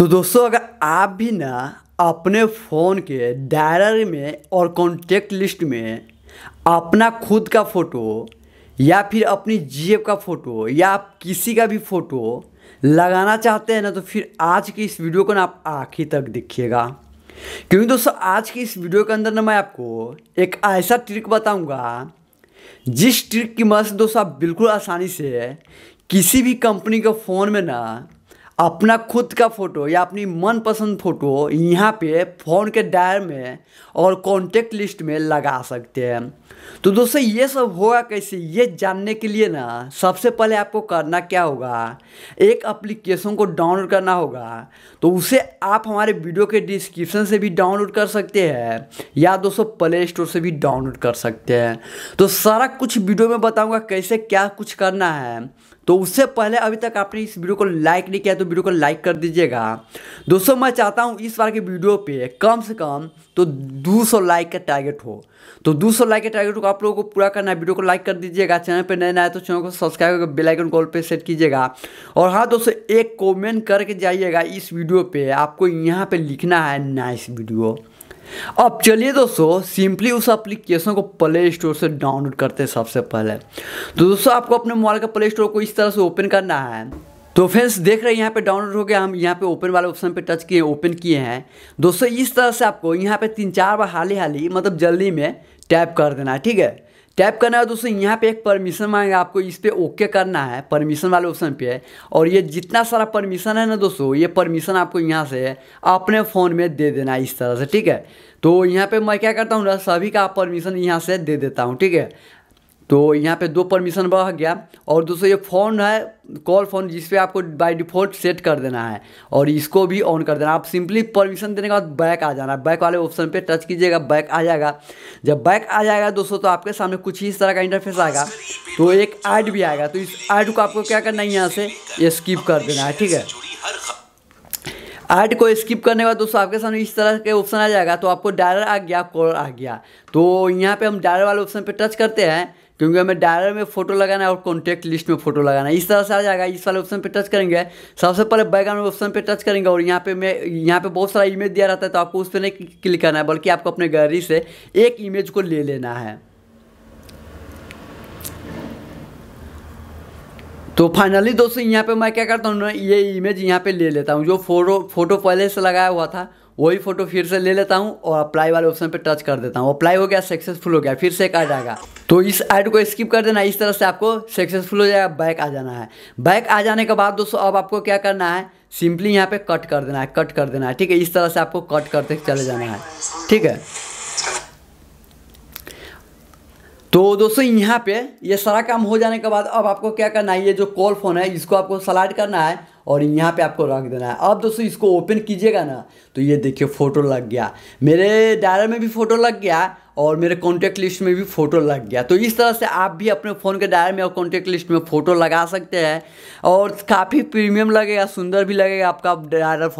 तो दोस्तों अगर आप भी ना अपने फ़ोन के डायरी में और कॉन्टेक्ट लिस्ट में अपना खुद का फ़ोटो या फिर अपनी जेब का फ़ोटो या आप किसी का भी फ़ोटो लगाना चाहते हैं ना तो फिर आज की इस वीडियो को ना आप आखिर तक देखिएगा क्योंकि दोस्तों आज की इस वीडियो के अंदर ना मैं आपको एक ऐसा ट्रिक बताऊंगा जिस ट्रिक की मदद से दोस्तों आप बिल्कुल आसानी से किसी भी कंपनी के फ़ोन में ना अपना खुद का फ़ोटो या अपनी मनपसंद फ़ोटो यहाँ पे फ़ोन के डायर में और कॉन्टेक्ट लिस्ट में लगा सकते हैं तो दोस्तों ये सब होगा कैसे ये जानने के लिए ना सबसे पहले आपको करना क्या होगा एक एप्लीकेशन को डाउनलोड करना होगा तो उसे आप हमारे वीडियो के डिस्क्रिप्शन से भी डाउनलोड कर सकते हैं या दोस्तों प्ले स्टोर से भी डाउनलोड कर सकते हैं तो सारा कुछ वीडियो में बताऊँगा कैसे क्या कुछ करना है तो उससे पहले अभी तक आपने इस वीडियो को लाइक नहीं किया तो वीडियो को लाइक कर दीजिएगा दोस्तों मैं चाहता हूँ इस बार के वीडियो पे कम से कम तो 200 लाइक का टारगेट हो तो 200 लाइक के टारगेट को आप लोगों को पूरा करना है वीडियो को लाइक कर दीजिएगा चैनल पर नए नए तो चैनल को सब्सक्राइब करके बेलाइकन कॉल पर सेट कीजिएगा और हाँ दोस्तों एक कॉमेंट करके जाइएगा इस वीडियो पर आपको यहाँ पर लिखना है नाइस वीडियो अब चलिए दोस्तों सिंपली उस एप्लीकेशन को प्ले स्टोर से डाउनलोड करते हैं सबसे पहले तो दोस्तों आपको अपने मोबाइल का प्ले स्टोर को इस तरह से ओपन करना है तो फ्रेंड्स देख रहे हैं यहाँ पे डाउनलोड हो गया हम यहाँ पे ओपन वाले ऑप्शन पे टच किए ओपन किए हैं दोस्तों इस तरह से आपको यहाँ पे तीन चार बार हाली हाली मतलब जल्दी में टैप कर देना है ठीक है टैप करना है दोस्तों यहाँ पे एक परमिशन मांगे आपको इस पर ओके करना है परमिशन वाले ऑप्शन पे और ये जितना सारा परमिशन है ना दोस्तों ये परमिशन आपको यहाँ से अपने फ़ोन में दे देना इस तरह से ठीक है तो यहाँ पे मैं क्या करता हूँ ना सभी का परमिशन यहाँ से दे देता हूँ ठीक है तो यहाँ पे दो परमिशन बढ़ गया और दोस्तों ये फ़ोन है कॉल फोन जिसपे आपको बाय डिफ़ॉल्ट सेट कर देना है और इसको भी ऑन कर देना आप सिंपली परमिशन देने के बाद बैक आ जाना बैक वाले ऑप्शन पे टच कीजिएगा बैक आ जाएगा जब बैक आ जाएगा दोस्तों तो आपके सामने कुछ ही इस तरह का इंटरफेस आएगा तो एक ऐड भी आएगा तो इस ऐड को आपको क्या करना है यहाँ से ये स्किप कर देना है ठीक है ऐड को स्किप करने के बाद दोस्तों आपके सामने इस तरह के ऑप्शन आ जाएगा तो आपको डायर आ गया कॉलर आ गया तो यहाँ पे हम डायर वाले ऑप्शन पे टच करते हैं क्योंकि हमें डायरेक्ट में फोटो लगाना है और कॉन्टैक्ट लिस्ट में फोटो लगाना है इस तरह से आ जाएगा इस वाले ऑप्शन पे टच करेंगे सबसे पहले बैकग्राउंड ऑप्शन पे टच करेंगे और यहाँ पे मैं यहाँ पे बहुत सारा इमेज दिया रहता है तो आपको उस पर नहीं क्लिक करना है बल्कि आपको अपने गैलरी से एक इमेज को ले लेना है तो फाइनली दोस्तों यहाँ पे मैं क्या करता हूँ ये इमेज यहाँ पे ले लेता हूँ जो फोटो फोटो पहले से लगाया हुआ था वही फोटो फिर से ले लेता हूँ और अप्लाई वाले ऑप्शन पे टच कर देता हूँ अप्लाई हो गया सक्सेसफुल हो गया फिर से एक आ जाएगा तो इस ऐड को स्किप कर देना इस तरह से आपको सक्सेसफुल हो जाएगा बैक आ जाना है बैक आ जाने के बाद दोस्तों अब आपको क्या करना है सिंपली यहाँ पे कट कर देना है कट कर देना है ठीक है इस तरह से आपको कट करते चले जाना है ठीक है तो दोस्तों यहाँ पे ये सारा काम हो जाने के बाद अब आपको क्या करना है ये जो कॉल फोन है इसको आपको सलाइड करना है और यहाँ पे आपको रख देना है अब दोस्तों इसको ओपन कीजिएगा ना तो ये देखिए फ़ोटो लग गया मेरे डायरी में भी फ़ोटो लग गया और मेरे कॉन्टैक्ट लिस्ट में भी फ़ोटो लग गया तो इस तरह से आप भी अपने फ़ोन के डायरी में और कॉन्टैक्ट लिस्ट में फ़ोटो लगा सकते हैं और काफ़ी प्रीमियम लगेगा सुंदर भी लगेगा आपका डायरल फ़ोन